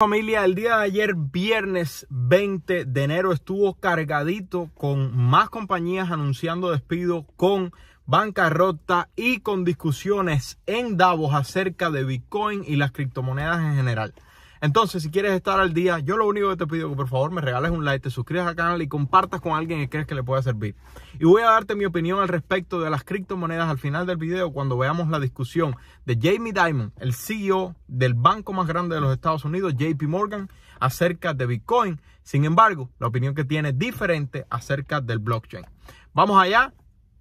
Familia, el día de ayer, viernes 20 de enero, estuvo cargadito con más compañías anunciando despido, con bancarrota y con discusiones en Davos acerca de Bitcoin y las criptomonedas en general. Entonces, si quieres estar al día, yo lo único que te pido es que por favor me regales un like, te suscribas al canal y compartas con alguien que crees que le pueda servir. Y voy a darte mi opinión al respecto de las criptomonedas al final del video cuando veamos la discusión de Jamie Dimon, el CEO del banco más grande de los Estados Unidos, JP Morgan, acerca de Bitcoin. Sin embargo, la opinión que tiene es diferente acerca del blockchain. Vamos allá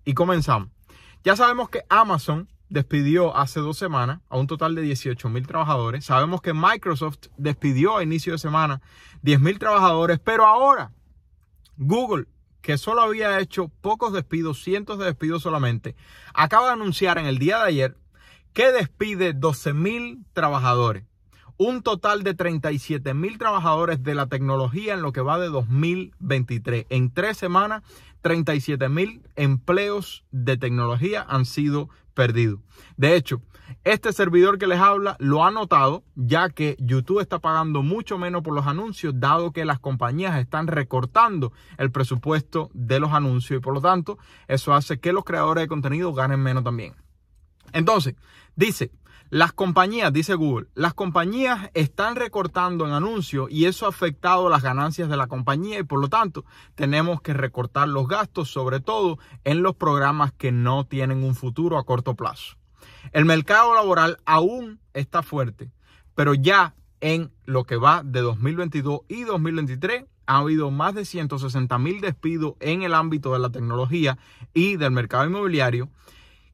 y comenzamos. Ya sabemos que Amazon despidió hace dos semanas a un total de 18 mil trabajadores. Sabemos que Microsoft despidió a inicio de semana 10 mil trabajadores, pero ahora Google, que solo había hecho pocos despidos, cientos de despidos solamente, acaba de anunciar en el día de ayer que despide 12 mil trabajadores. Un total de 37 mil trabajadores de la tecnología en lo que va de 2023. En tres semanas, 37 mil empleos de tecnología han sido perdido. De hecho, este servidor que les habla lo ha notado ya que YouTube está pagando mucho menos por los anuncios dado que las compañías están recortando el presupuesto de los anuncios y por lo tanto eso hace que los creadores de contenido ganen menos también. Entonces, dice, las compañías, dice Google, las compañías están recortando en anuncios y eso ha afectado las ganancias de la compañía y por lo tanto tenemos que recortar los gastos, sobre todo en los programas que no tienen un futuro a corto plazo. El mercado laboral aún está fuerte, pero ya en lo que va de 2022 y 2023 ha habido más de 160 mil despidos en el ámbito de la tecnología y del mercado inmobiliario,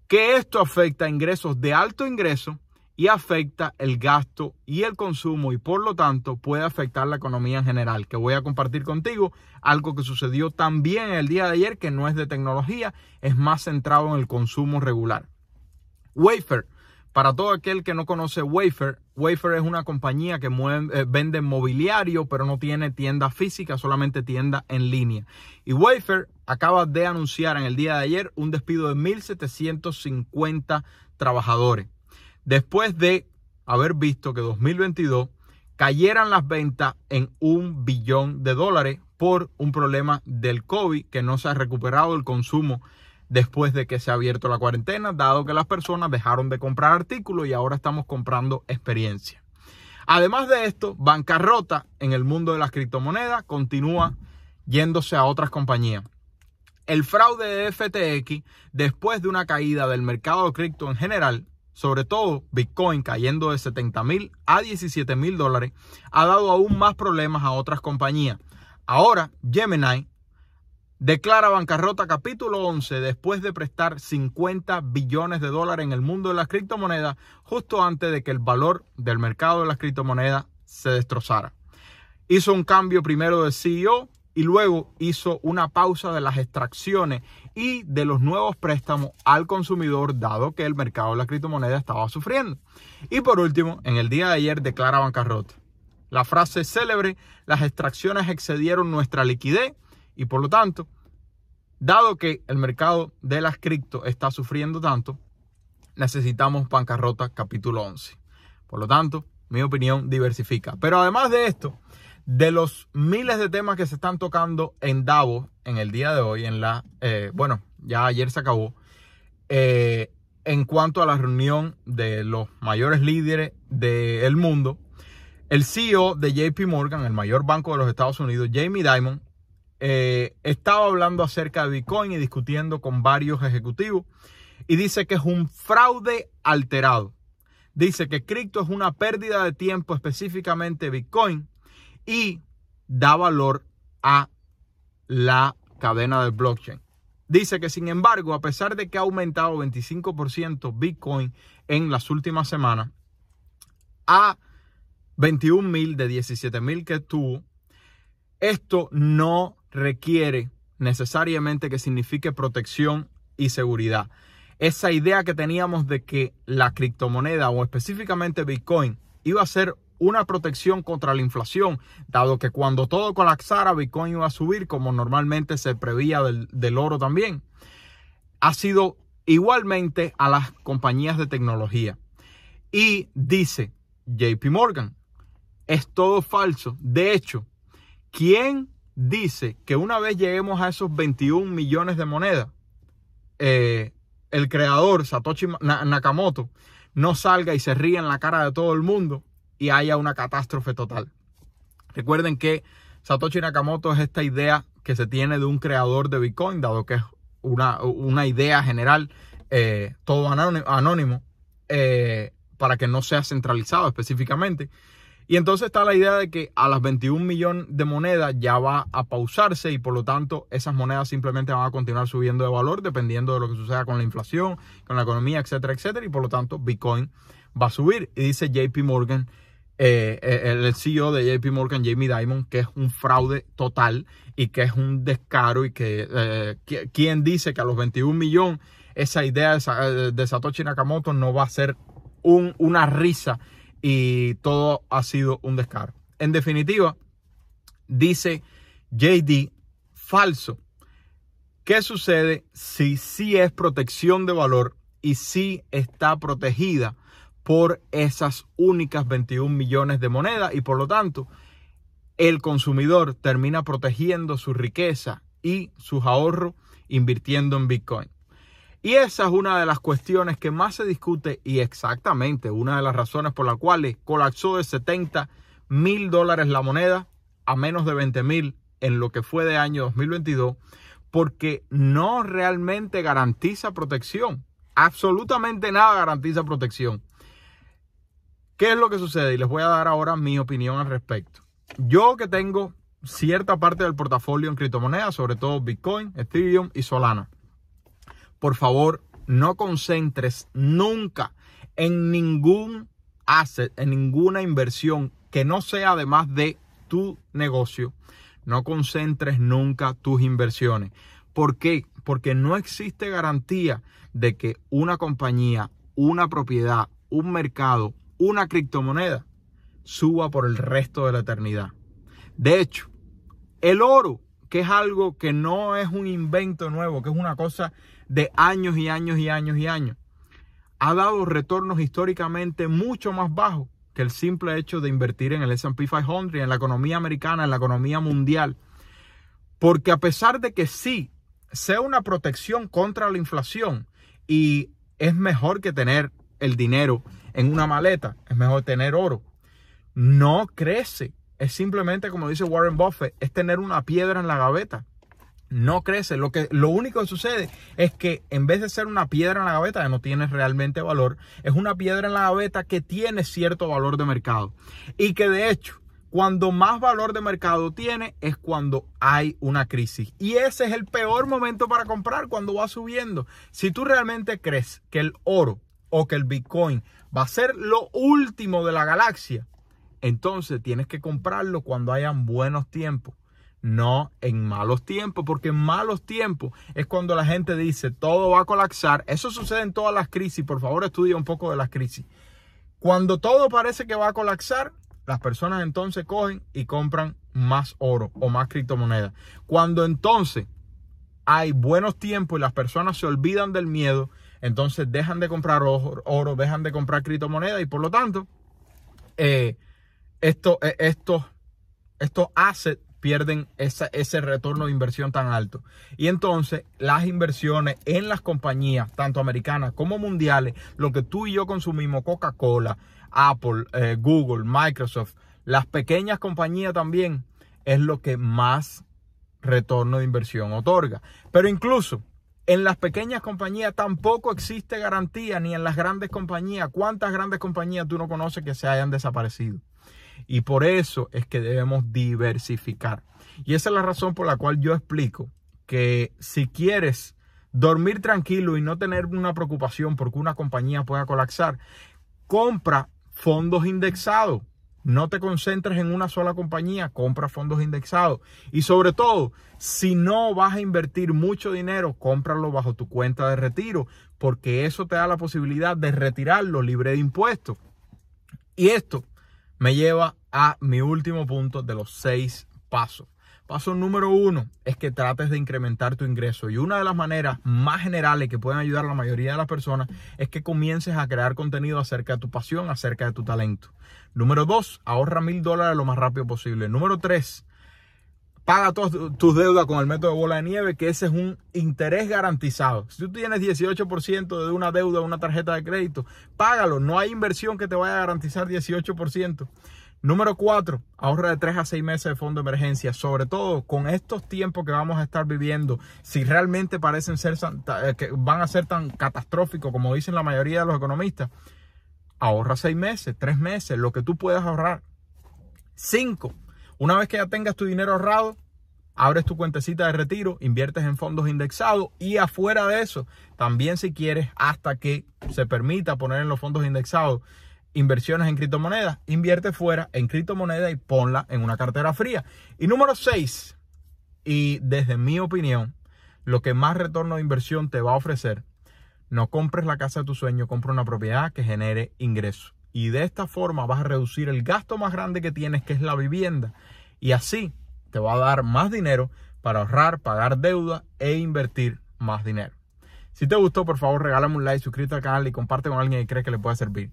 que esto afecta a ingresos de alto ingreso y afecta el gasto y el consumo y por lo tanto puede afectar la economía en general, que voy a compartir contigo algo que sucedió también el día de ayer que no es de tecnología, es más centrado en el consumo regular. Wafer, para todo aquel que no conoce Wafer, Wafer es una compañía que eh, vende mobiliario, pero no tiene tienda física, solamente tienda en línea. Y Wafer acaba de anunciar en el día de ayer un despido de 1.750 trabajadores después de haber visto que 2022 cayeran las ventas en un billón de dólares por un problema del COVID que no se ha recuperado el consumo después de que se ha abierto la cuarentena, dado que las personas dejaron de comprar artículos y ahora estamos comprando experiencia. Además de esto, bancarrota en el mundo de las criptomonedas continúa yéndose a otras compañías. El fraude de FTX, después de una caída del mercado de cripto en general, sobre todo Bitcoin cayendo de 70 mil a 17 mil dólares, ha dado aún más problemas a otras compañías. Ahora, Gemini declara bancarrota capítulo 11 después de prestar 50 billones de dólares en el mundo de las criptomonedas justo antes de que el valor del mercado de las criptomonedas se destrozara. Hizo un cambio primero de CEO, y luego hizo una pausa de las extracciones y de los nuevos préstamos al consumidor, dado que el mercado de la criptomoneda estaba sufriendo. Y por último, en el día de ayer declara bancarrota. La frase célebre, las extracciones excedieron nuestra liquidez y por lo tanto, dado que el mercado de las cripto está sufriendo tanto, necesitamos bancarrota capítulo 11. Por lo tanto, mi opinión diversifica. Pero además de esto, de los miles de temas que se están tocando en Davos en el día de hoy, en la, eh, bueno, ya ayer se acabó, eh, en cuanto a la reunión de los mayores líderes del mundo, el CEO de JP Morgan, el mayor banco de los Estados Unidos, Jamie Dimon, eh, estaba hablando acerca de Bitcoin y discutiendo con varios ejecutivos y dice que es un fraude alterado. Dice que cripto es una pérdida de tiempo, específicamente Bitcoin, y da valor a la cadena del blockchain. Dice que sin embargo, a pesar de que ha aumentado 25% Bitcoin en las últimas semanas, a 21.000 de 17.000 que tuvo, esto no requiere necesariamente que signifique protección y seguridad. Esa idea que teníamos de que la criptomoneda o específicamente Bitcoin iba a ser una protección contra la inflación, dado que cuando todo colapsara, Bitcoin iba a subir como normalmente se prevía del, oro también, ha sido igualmente a las compañías de tecnología. Y dice JP Morgan, es todo falso. De hecho, ¿quién dice que una vez lleguemos a esos 21 millones de monedas, eh, el creador Satoshi Nakamoto no salga y se ríe en la cara de todo el mundo y haya una catástrofe total. Recuerden que Satoshi Nakamoto es esta idea que se tiene de un creador de Bitcoin, dado que es una, una idea general, eh, todo anónimo, eh, para que no sea centralizado específicamente. Y entonces está la idea de que a las 21 millones de monedas ya va a pausarse y por lo tanto esas monedas simplemente van a continuar subiendo de valor dependiendo de lo que suceda con la inflación, con la economía, etcétera, etcétera. Y por lo tanto Bitcoin va a subir. Y dice JP Morgan, eh, eh, el CEO de JP Morgan, Jamie Dimon, que es un fraude total y que es un descaro y que eh, quien dice que a los 21 millones esa idea de Satoshi Nakamoto no va a ser una risa y todo ha sido un descaro. En definitiva, dice JD, falso. ¿Qué sucede si sí es protección de valor y si está protegida por esas únicas 21 millones de monedas y por lo tanto el consumidor termina protegiendo su riqueza y sus ahorros invirtiendo en Bitcoin. Y esa es una de las cuestiones que más se discute y exactamente una de las razones por las cuales colapsó de 70 mil dólares la moneda a menos de 20 mil en lo que fue de año 2022 porque no realmente garantiza protección. Absolutamente nada garantiza protección. ¿Qué es lo que sucede? Y les voy a dar ahora mi opinión al respecto. Yo que tengo cierta parte del portafolio en criptomonedas, sobre todo Bitcoin, Ethereum y Solana. Por favor, no concentres nunca en ningún asset, en ninguna inversión que no sea además de tu negocio. No concentres nunca tus inversiones. ¿Por qué? Porque no existe garantía de que una compañía, una propiedad, un mercado, una criptomoneda suba por el resto de la eternidad. De hecho, el oro, que es algo que no es un invento nuevo, que es una cosa de años y años y años y años, ha dado retornos históricamente mucho más bajos que el simple hecho de invertir en el SP 500, en la economía americana, en la economía mundial. Porque a pesar de que sí, sea una protección contra la inflación y es mejor que tener el dinero en una maleta, es mejor tener oro. No crece. Es simplemente, como dice Warren Buffett, es tener una piedra en la gaveta. No crece. Lo, que, lo único que sucede es que en vez de ser una piedra en la gaveta que no tiene realmente valor, es una piedra en la gaveta que tiene cierto valor de mercado. Y que de hecho, cuando más valor de mercado tiene es cuando hay una crisis. Y ese es el peor momento para comprar cuando va subiendo. Si tú realmente crees que el oro o que el Bitcoin va a ser lo último de la galaxia, entonces tienes que comprarlo cuando hayan buenos tiempos, no en malos tiempos, porque en malos tiempos es cuando la gente dice todo va a colapsar. Eso sucede en todas las crisis, por favor estudia un poco de las crisis. Cuando todo parece que va a colapsar, las personas entonces cogen y compran más oro o más criptomonedas. Cuando entonces hay buenos tiempos y las personas se olvidan del miedo, entonces dejan de comprar oro, dejan de comprar criptomonedas y por lo tanto, eh, estos, eh, estos, estos assets pierden ese retorno de inversión tan alto. Y entonces las inversiones en las compañías, tanto americanas como mundiales, lo que tú y yo consumimos, Coca-Cola, Apple, eh, Google, Microsoft, las pequeñas compañías también, es lo que más retorno de inversión otorga. Pero incluso en las pequeñas compañías tampoco existe garantía, ni en las grandes compañías. ¿Cuántas grandes compañías tú no conoces que se hayan desaparecido? Y por eso es que debemos diversificar. Y esa es la razón por la cual yo explico que si quieres dormir tranquilo y no tener una preocupación porque una compañía pueda colapsar, compra fondos indexados. No te concentres en una sola compañía, compra fondos indexados. Y sobre todo, si no vas a invertir mucho dinero, cómpralo bajo tu cuenta de retiro, porque eso te da la posibilidad de retirarlo libre de impuestos. Y esto me lleva a mi último punto de los seis pasos. Paso número uno es que trates de incrementar tu ingreso. Y una de las maneras más generales que pueden ayudar a la mayoría de las personas es que comiences a crear contenido acerca de tu pasión, acerca de tu talento. Número dos, ahorra mil dólares lo más rápido posible. Número tres, paga todas tus deudas con el método de bola de nieve, que ese es un interés garantizado. Si tú tienes 18% de una deuda, una tarjeta de crédito, págalo. No hay inversión que te vaya a garantizar 18%. Número 4, ahorra de tres a seis meses de fondo de emergencia, sobre todo con estos tiempos que vamos a estar viviendo, si realmente parecen ser eh, que van a ser tan catastróficos como dicen la mayoría de los economistas, ahorra seis meses, tres meses, lo que tú puedas ahorrar. Cinco, Una vez que ya tengas tu dinero ahorrado, abres tu cuentecita de retiro, inviertes en fondos indexados y afuera de eso, también si quieres, hasta que se permita poner en los fondos indexados inversiones en criptomonedas, invierte fuera en criptomonedas y ponla en una cartera fría. Y número 6, y desde mi opinión, lo que más retorno de inversión te va a ofrecer, no compres la casa de tu sueño, compra una propiedad que genere ingresos. Y de esta forma vas a reducir el gasto más grande que tienes, que es la vivienda. Y así te va a dar más dinero para ahorrar, pagar deuda e invertir más dinero. Si te gustó, por favor, regálame un like, suscríbete al canal y comparte con alguien que cree que le pueda servir.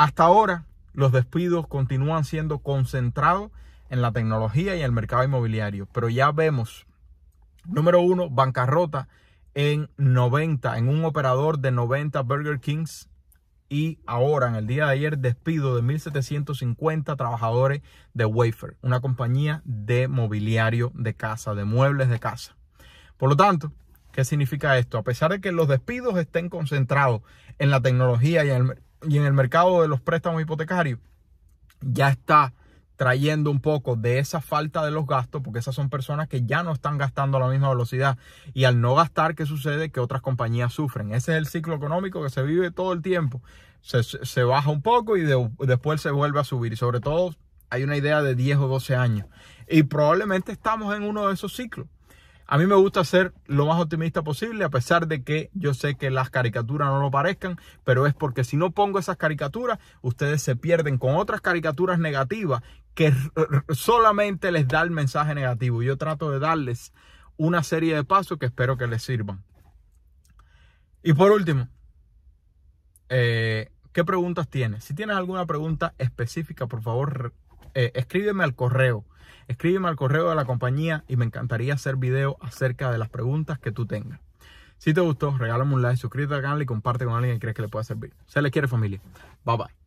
Hasta ahora, los despidos continúan siendo concentrados en la tecnología y el mercado inmobiliario, pero ya vemos, número uno, bancarrota en 90, en un operador de 90 Burger Kings y ahora, en el día de ayer, despido de 1.750 trabajadores de Wafer, una compañía de mobiliario de casa, de muebles de casa. Por lo tanto, ¿qué significa esto? A pesar de que los despidos estén concentrados en la tecnología y en el mercado, y en el mercado de los préstamos hipotecarios ya está trayendo un poco de esa falta de los gastos, porque esas son personas que ya no están gastando a la misma velocidad. Y al no gastar, ¿qué sucede? Que otras compañías sufren. Ese es el ciclo económico que se vive todo el tiempo. Se, baja un poco y después se vuelve a subir. Y sobre todo hay una idea de 10 o 12 años. Y probablemente estamos en uno de esos ciclos. A mí me gusta ser lo más optimista posible, a pesar de que yo sé que las caricaturas no lo parezcan, pero es porque si no pongo esas caricaturas, ustedes se pierden con otras caricaturas negativas que solamente les da el mensaje negativo. Yo trato de darles una serie de pasos que espero que les sirvan. Y por último, eh, ¿qué preguntas tienes? Si tienes alguna pregunta específica, por favor eh, escríbeme al correo. Escríbeme al correo de la compañía y me encantaría hacer video acerca de las preguntas que tú tengas. Si te gustó, regálame un like, suscríbete al canal y comparte con alguien que crees que le pueda servir. Se le quiere familia. Bye bye.